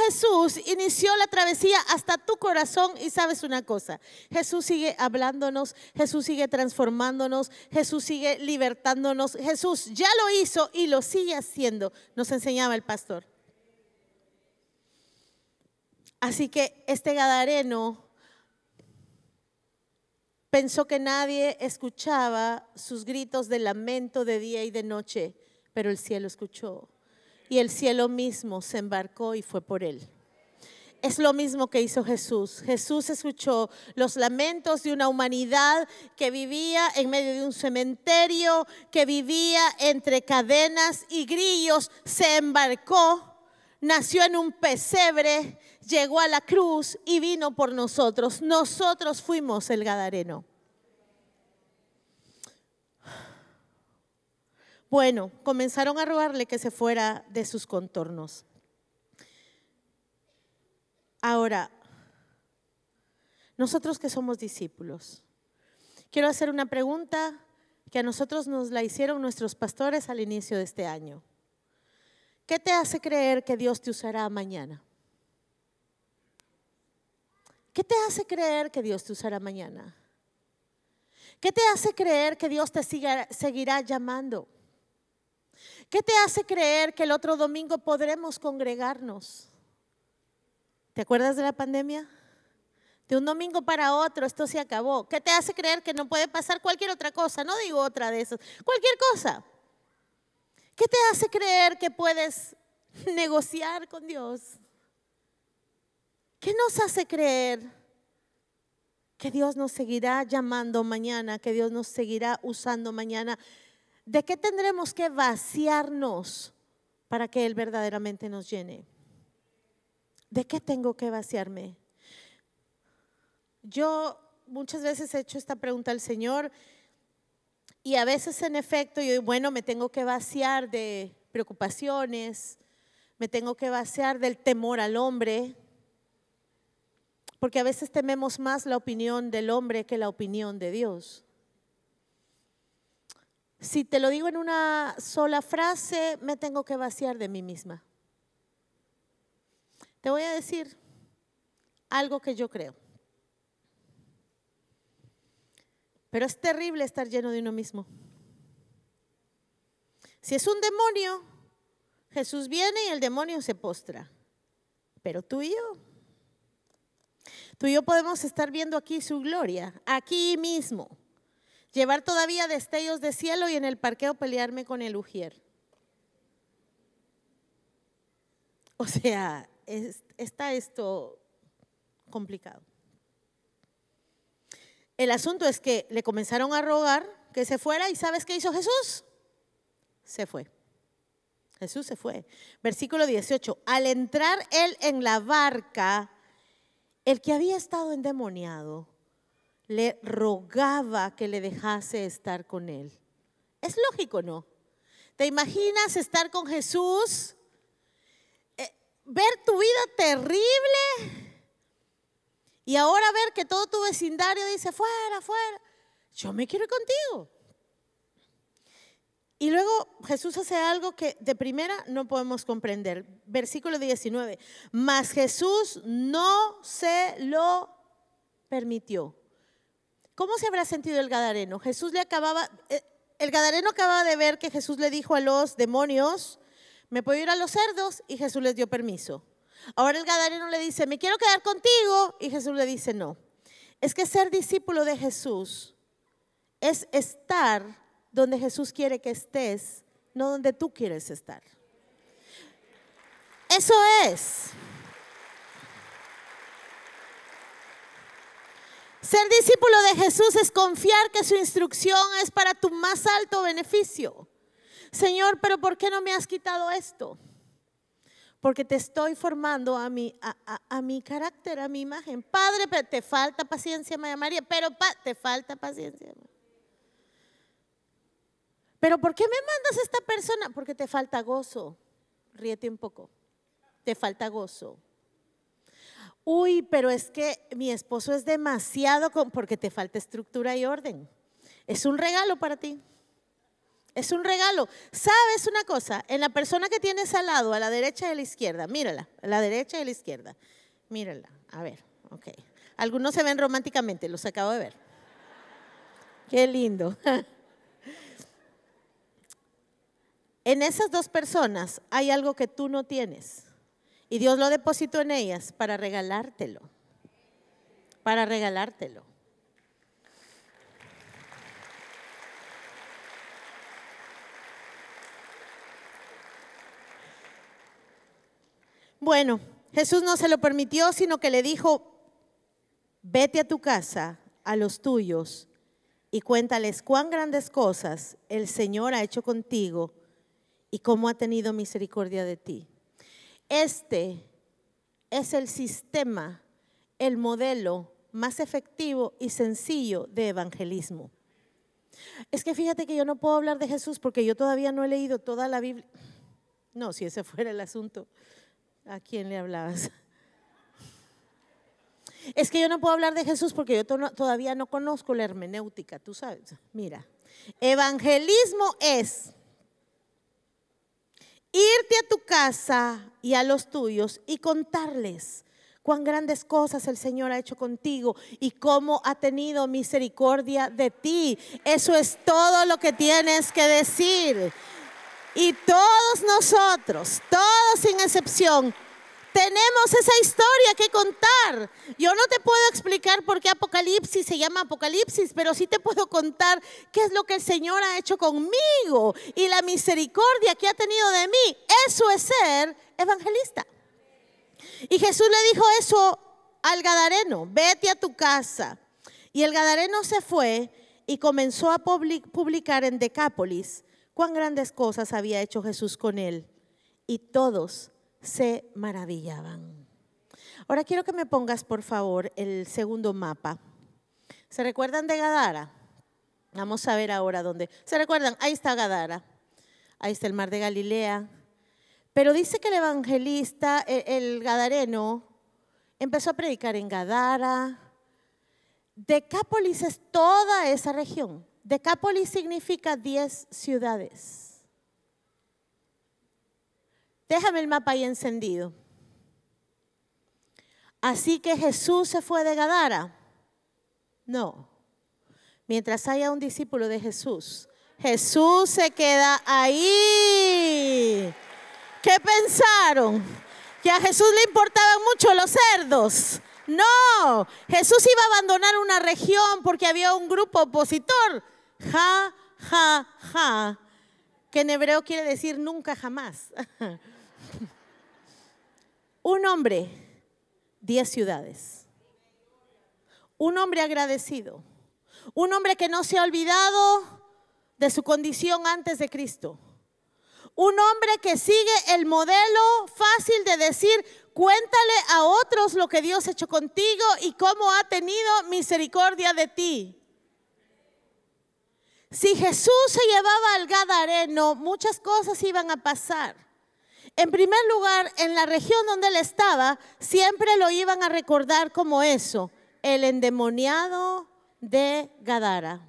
Jesús inició la travesía hasta tu corazón y sabes una cosa, Jesús sigue hablándonos, Jesús sigue transformándonos, Jesús sigue libertándonos, Jesús ya lo hizo y lo sigue haciendo, nos enseñaba el pastor. Así que este Gadareno pensó que nadie escuchaba sus gritos de lamento de día y de noche, pero el cielo escuchó. Y el cielo mismo se embarcó y fue por él. Es lo mismo que hizo Jesús. Jesús escuchó los lamentos de una humanidad que vivía en medio de un cementerio, que vivía entre cadenas y grillos, se embarcó nació en un pesebre, llegó a la cruz y vino por nosotros. Nosotros fuimos el Gadareno. Bueno, comenzaron a rogarle que se fuera de sus contornos. Ahora, nosotros que somos discípulos, quiero hacer una pregunta que a nosotros nos la hicieron nuestros pastores al inicio de este año. ¿Qué te hace creer que Dios te usará mañana? ¿Qué te hace creer que Dios te usará mañana? ¿Qué te hace creer que Dios te siga, seguirá llamando? ¿Qué te hace creer que el otro domingo podremos congregarnos? ¿Te acuerdas de la pandemia? De un domingo para otro esto se acabó. ¿Qué te hace creer que no puede pasar cualquier otra cosa? No digo otra de esas, cualquier cosa. ¿Qué te hace creer que puedes negociar con Dios? ¿Qué nos hace creer que Dios nos seguirá llamando mañana, que Dios nos seguirá usando mañana? ¿De qué tendremos que vaciarnos para que Él verdaderamente nos llene? ¿De qué tengo que vaciarme? Yo muchas veces he hecho esta pregunta al Señor y a veces, en efecto, yo, bueno, me tengo que vaciar de preocupaciones, me tengo que vaciar del temor al hombre, porque a veces tememos más la opinión del hombre que la opinión de Dios. Si te lo digo en una sola frase, me tengo que vaciar de mí misma. Te voy a decir algo que yo creo. Pero es terrible estar lleno de uno mismo. Si es un demonio, Jesús viene y el demonio se postra. Pero tú y yo, tú y yo podemos estar viendo aquí su gloria, aquí mismo. Llevar todavía destellos de cielo y en el parqueo pelearme con el ujier. O sea, está esto complicado. El asunto es que le comenzaron a rogar que se fuera y ¿sabes qué hizo Jesús? Se fue. Jesús se fue. Versículo 18. Al entrar él en la barca, el que había estado endemoniado le rogaba que le dejase estar con él. Es lógico, ¿no? ¿Te imaginas estar con Jesús? Eh, ver tu vida terrible y ahora ver que todo tu vecindario dice, fuera, fuera, yo me quiero ir contigo. Y luego Jesús hace algo que de primera no podemos comprender. Versículo 19. Mas Jesús no se lo permitió. ¿Cómo se habrá sentido el Gadareno? Jesús le acababa, eh, el Gadareno acababa de ver que Jesús le dijo a los demonios, me puedo ir a los cerdos y Jesús les dio permiso. Ahora el Gadareno le dice, me quiero quedar contigo. Y Jesús le dice, no. Es que ser discípulo de Jesús es estar donde Jesús quiere que estés, no donde tú quieres estar. Eso es. Ser discípulo de Jesús es confiar que su instrucción es para tu más alto beneficio. Señor, pero ¿por qué no me has quitado esto? porque te estoy formando a mi, a, mi carácter, a mi imagen. Padre, pero te falta paciencia, María, pero te falta paciencia. Pero ¿por qué me mandas a esta persona? Porque te falta gozo. Ríete un poco. Te falta gozo. Uy, pero es que mi esposo es demasiado con, porque te falta estructura y orden. Es un regalo para ti. Es un regalo. ¿Sabes una cosa? En la persona que tienes al lado, a la derecha y a la izquierda, mírala, a la derecha y a la izquierda, mírala. A ver, ok. Algunos se ven románticamente, los acabo de ver. Qué lindo. En esas dos personas hay algo que tú no tienes y Dios lo depositó en ellas para regalártelo, para regalártelo. Bueno, Jesús no se lo permitió, sino que le dijo, vete a tu casa, a los tuyos, y cuéntales cuán grandes cosas el Señor ha hecho contigo y cómo ha tenido misericordia de ti. Este es el sistema, el modelo más efectivo y sencillo de evangelismo. Es que fíjate que yo no puedo hablar de Jesús porque yo todavía no he leído toda la Biblia. No, si ese fuera el asunto, ¿A quién le hablabas? Es que yo no puedo hablar de Jesús porque yo todavía no conozco la hermenéutica, tú sabes. Mira, evangelismo es irte a tu casa y a los tuyos y contarles cuán grandes cosas el Señor ha hecho contigo y cómo ha tenido misericordia de ti. Eso es todo lo que tienes que decir. Y todos nosotros, todos sin excepción, tenemos esa historia que contar. Yo no te puedo explicar por qué Apocalipsis se llama Apocalipsis, pero sí te puedo contar qué es lo que el Señor ha hecho conmigo y la misericordia que ha tenido de mí. Eso es ser evangelista. Y Jesús le dijo eso al Gadareno, vete a tu casa. Y el Gadareno se fue y comenzó a publicar en Decápolis cuán grandes cosas había hecho Jesús con él. Y todos se maravillaban. Ahora quiero que me pongas, por favor, el segundo mapa. ¿Se recuerdan de Gadara? Vamos a ver ahora dónde. ¿Se recuerdan? Ahí está Gadara. Ahí está el mar de Galilea. Pero dice que el evangelista, el, gadareno, empezó a predicar en Gadara. Decápolis es toda esa región. Decápolis significa diez ciudades. Déjame el mapa ahí encendido. Así que Jesús se fue de Gadara. No. Mientras haya un discípulo de Jesús, Jesús se queda ahí. ¿Qué pensaron? Que a Jesús le importaban mucho los cerdos. No, Jesús iba a abandonar una región porque había un grupo opositor ja, ja, ja, que en hebreo quiere decir nunca jamás. Un hombre, diez ciudades. Un hombre agradecido. Un hombre que no se ha olvidado de su condición antes de Cristo. Un hombre que sigue el modelo fácil de decir, cuéntale a otros lo que Dios ha hecho contigo y cómo ha tenido misericordia de ti. Si Jesús se llevaba al Gadareno, muchas cosas iban a pasar. En primer lugar, en la región donde él estaba, siempre lo iban a recordar como eso, el endemoniado de Gadara.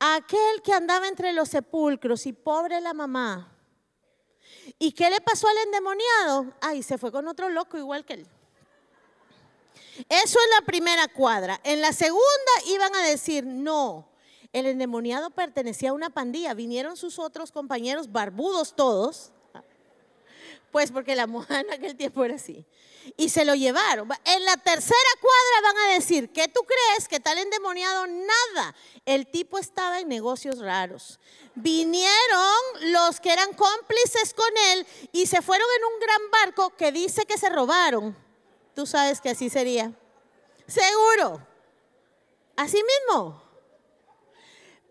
Aquel que andaba entre los sepulcros y pobre la mamá. ¿Y qué le pasó al endemoniado? Ay, se fue con otro loco igual que él. Eso es la primera cuadra. En la segunda iban a decir, no, el endemoniado pertenecía a una pandilla. Vinieron sus otros compañeros, barbudos todos, pues porque la mojana en aquel tiempo era así. Y se lo llevaron. En la tercera cuadra van a decir, ¿qué tú crees? que tal endemoniado? Nada. El tipo estaba en negocios raros. Vinieron los que eran cómplices con él y se fueron en un gran barco que dice que se robaron. Tú sabes que así sería. Seguro. Así mismo.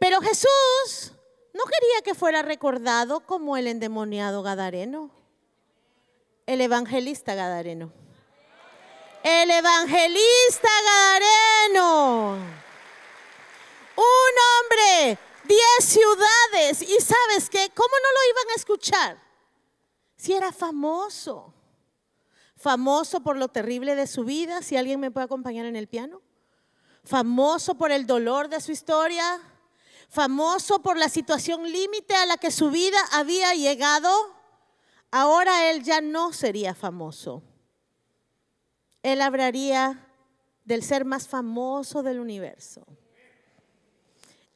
Pero Jesús no quería que fuera recordado como el endemoniado Gadareno, el evangelista Gadareno. El evangelista Gadareno. Un hombre, diez ciudades. ¿Y sabes qué? ¿Cómo no lo iban a escuchar? Si era famoso. Famoso por lo terrible de su vida. Si alguien me puede acompañar en el piano. Famoso por el dolor de su historia famoso por la situación límite a la que su vida había llegado, ahora él ya no sería famoso. Él hablaría del ser más famoso del universo.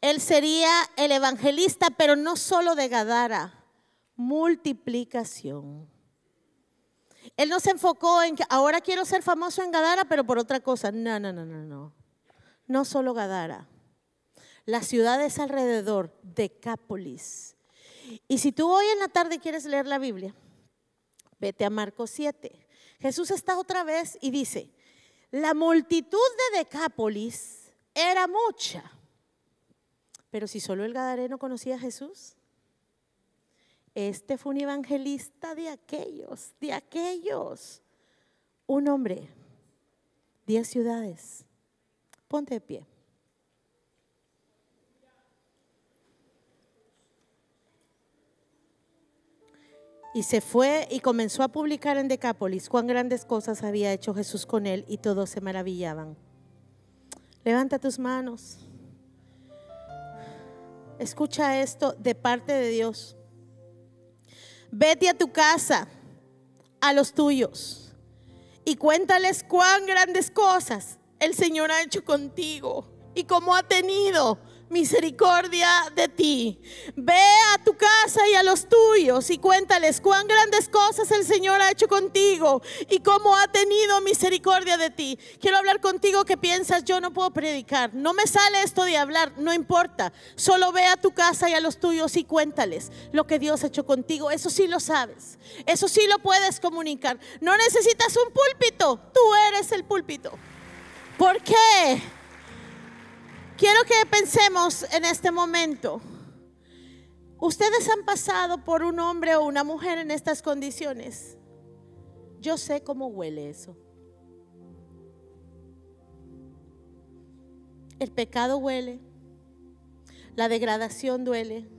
Él sería el evangelista, pero no solo de Gadara, multiplicación. Él no se enfocó en que ahora quiero ser famoso en Gadara, pero por otra cosa. No, no, no, no, no. No solo Gadara las ciudades alrededor, Decápolis. Y si tú hoy en la tarde quieres leer la Biblia, vete a Marcos 7. Jesús está otra vez y dice, la multitud de Decápolis era mucha, pero si solo el Gadareno conocía a Jesús, este fue un evangelista de aquellos, de aquellos. Un hombre, diez ciudades. Ponte de pie. Y se fue y comenzó a publicar en Decápolis cuán grandes cosas había hecho Jesús con él y todos se maravillaban. Levanta tus manos. Escucha esto de parte de Dios. Vete a tu casa, a los tuyos, y cuéntales cuán grandes cosas el Señor ha hecho contigo y cómo ha tenido misericordia de ti. Ve a tu casa y a los tuyos y cuéntales cuán grandes cosas el Señor ha hecho contigo y cómo ha tenido misericordia de ti. Quiero hablar contigo que piensas, yo no puedo predicar, no me sale esto de hablar, no importa. Solo ve a tu casa y a los tuyos y cuéntales lo que Dios ha hecho contigo. Eso sí lo sabes, eso sí lo puedes comunicar. No necesitas un púlpito, tú eres el púlpito. ¿Por qué? Quiero que pensemos en este momento. Ustedes han pasado por un hombre o una mujer en estas condiciones. Yo sé cómo huele eso. El pecado huele, la degradación duele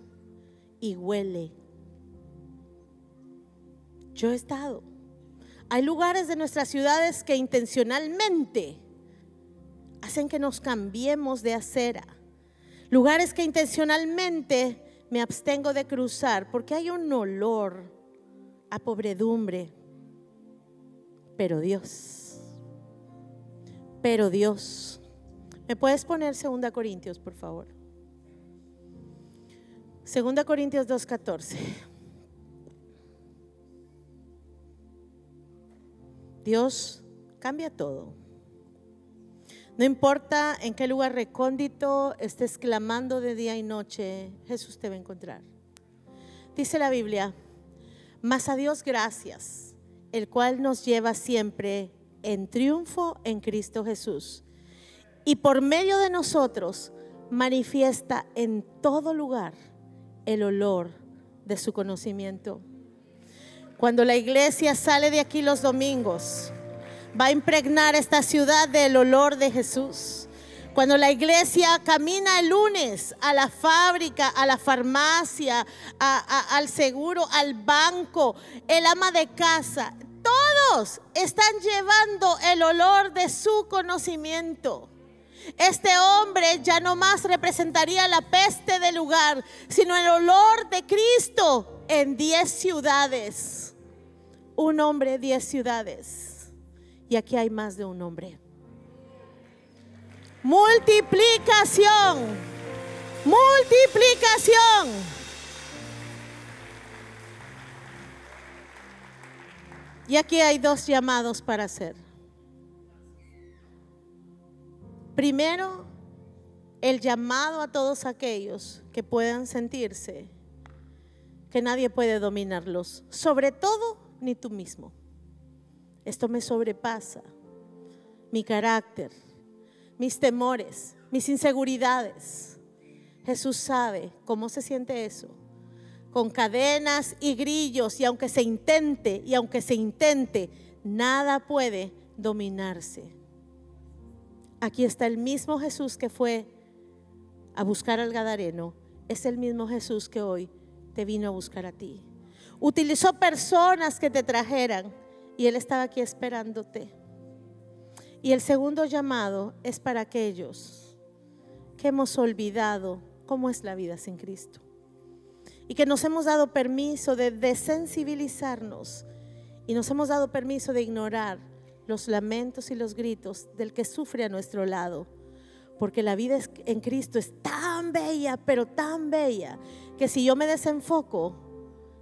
y huele. Yo he estado. Hay lugares de nuestras ciudades que intencionalmente hacen que nos cambiemos de acera. Lugares que intencionalmente me abstengo de cruzar porque hay un olor a pobredumbre. Pero Dios, pero Dios, ¿me puedes poner 2 Corintios, por favor? 2 Corintios 2.14. Dios cambia todo. No importa en qué lugar recóndito estés clamando de día y noche, Jesús te va a encontrar. Dice la Biblia, mas a Dios gracias, el cual nos lleva siempre en triunfo en Cristo Jesús. Y por medio de nosotros manifiesta en todo lugar el olor de su conocimiento. Cuando la iglesia sale de aquí los domingos, va a impregnar esta ciudad del olor de Jesús. Cuando la iglesia camina el lunes a la fábrica, a la farmacia, al seguro, al banco, el ama de casa, todos están llevando el olor de su conocimiento. Este hombre ya no más representaría la peste del lugar, sino el olor de Cristo en diez ciudades. Un hombre, diez ciudades. Y aquí hay más de un hombre. Multiplicación. Multiplicación. Y aquí hay dos llamados para hacer. Primero, el llamado a todos aquellos que puedan sentirse que nadie puede dominarlos, sobre todo ni tú mismo. Esto me sobrepasa. Mi carácter, mis temores, mis inseguridades. Jesús sabe cómo se siente eso. Con cadenas y grillos, y aunque se intente, y aunque se intente, nada puede dominarse. Aquí está el mismo Jesús que fue a buscar al Gadareno. Es el mismo Jesús que hoy te vino a buscar a ti. Utilizó personas que te trajeran y Él estaba aquí esperándote. Y el segundo llamado es para aquellos que hemos olvidado cómo es la vida sin Cristo y que nos hemos dado permiso de desensibilizarnos y nos hemos dado permiso de ignorar los lamentos y los gritos del que sufre a nuestro lado. Porque la vida en Cristo es tan bella, pero tan bella, que si yo me desenfoco,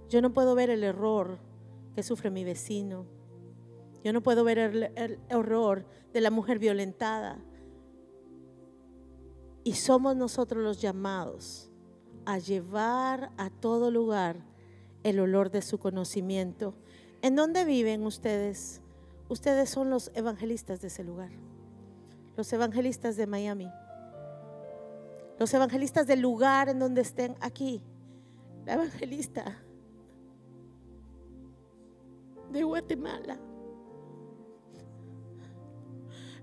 yo no puedo ver el error que sufre mi vecino, yo no puedo ver el, horror de la mujer violentada. Y somos nosotros los llamados a llevar a todo lugar el olor de su conocimiento. ¿En dónde viven ustedes? Ustedes son los evangelistas de ese lugar, los evangelistas de Miami, los evangelistas del lugar en donde estén aquí, la evangelista de Guatemala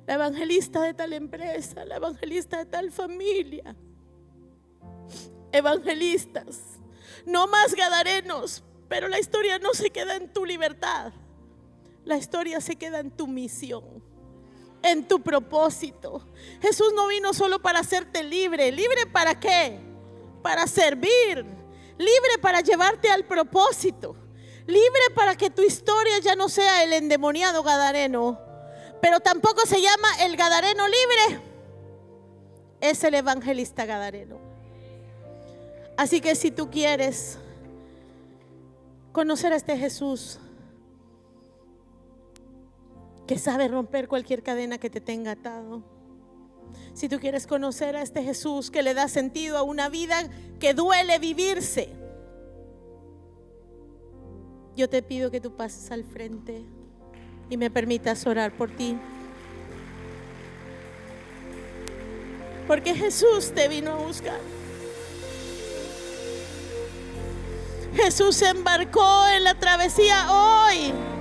la evangelista de tal empresa, la evangelista de tal familia. Evangelistas, no más gadarenos, pero la historia no se queda en tu libertad. La historia se queda en tu misión, en tu propósito. Jesús no vino solo para hacerte libre. ¿Libre para qué? Para servir. Libre para llevarte al propósito. Libre para que tu historia ya no sea el endemoniado gadareno, pero tampoco se llama el Gadareno libre. Es el evangelista Gadareno. Así que si tú quieres conocer a este Jesús que sabe romper cualquier cadena que te tenga atado, si tú quieres conocer a este Jesús que le da sentido a una vida que duele vivirse, yo te pido que tú pases al frente y me permitas orar por ti. Porque Jesús te vino a buscar. Jesús embarcó en la travesía hoy.